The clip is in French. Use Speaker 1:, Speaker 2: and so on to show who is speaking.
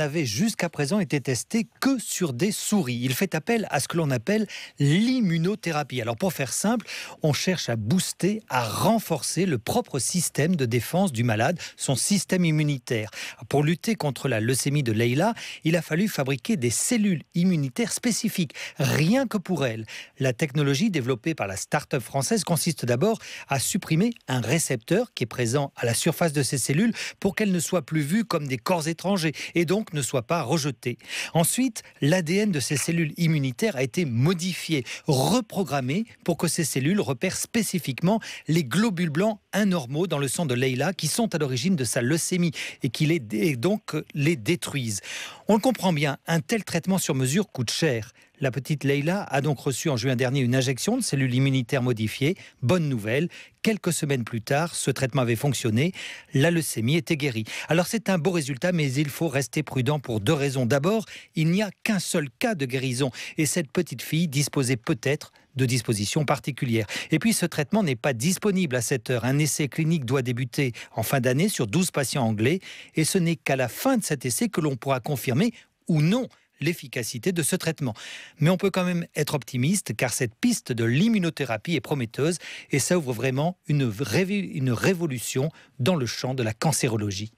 Speaker 1: avait jusqu'à présent été testé que sur des souris. Il fait appel à ce que l'on appelle l'immunothérapie. Alors pour faire simple, on cherche à booster, à renforcer le propre système de défense du malade, son système immunitaire. Pour lutter contre la leucémie de Leila, il a fallu fabriquer des cellules immunitaires spécifiques, rien que pour elle. La technologie développée par la start-up française consiste d'abord à supprimer un récepteur qui est présent à la surface de ces cellules pour qu'elles ne soient plus vues comme des corps étrangers et donc ne soit pas rejeté. Ensuite, l'ADN de ces cellules immunitaires a été modifié, reprogrammé pour que ces cellules repèrent spécifiquement les globules blancs anormaux dans le sang de Leila qui sont à l'origine de sa leucémie et qui les, donc les détruisent. On le comprend bien, un tel traitement sur mesure coûte cher. La petite Leila a donc reçu en juin dernier une injection de cellules immunitaires modifiées. Bonne nouvelle, quelques semaines plus tard, ce traitement avait fonctionné, la leucémie était guérie. Alors c'est un beau résultat, mais il faut rester prudent pour deux raisons. D'abord, il n'y a qu'un seul cas de guérison et cette petite fille disposait peut-être de dispositions particulières. Et puis ce traitement n'est pas disponible à cette heure. Un essai clinique doit débuter en fin d'année sur 12 patients anglais et ce n'est qu'à la fin de cet essai que l'on pourra confirmer ou non l'efficacité de ce traitement. Mais on peut quand même être optimiste car cette piste de l'immunothérapie est prometteuse et ça ouvre vraiment une, révolution dans le champ de la cancérologie.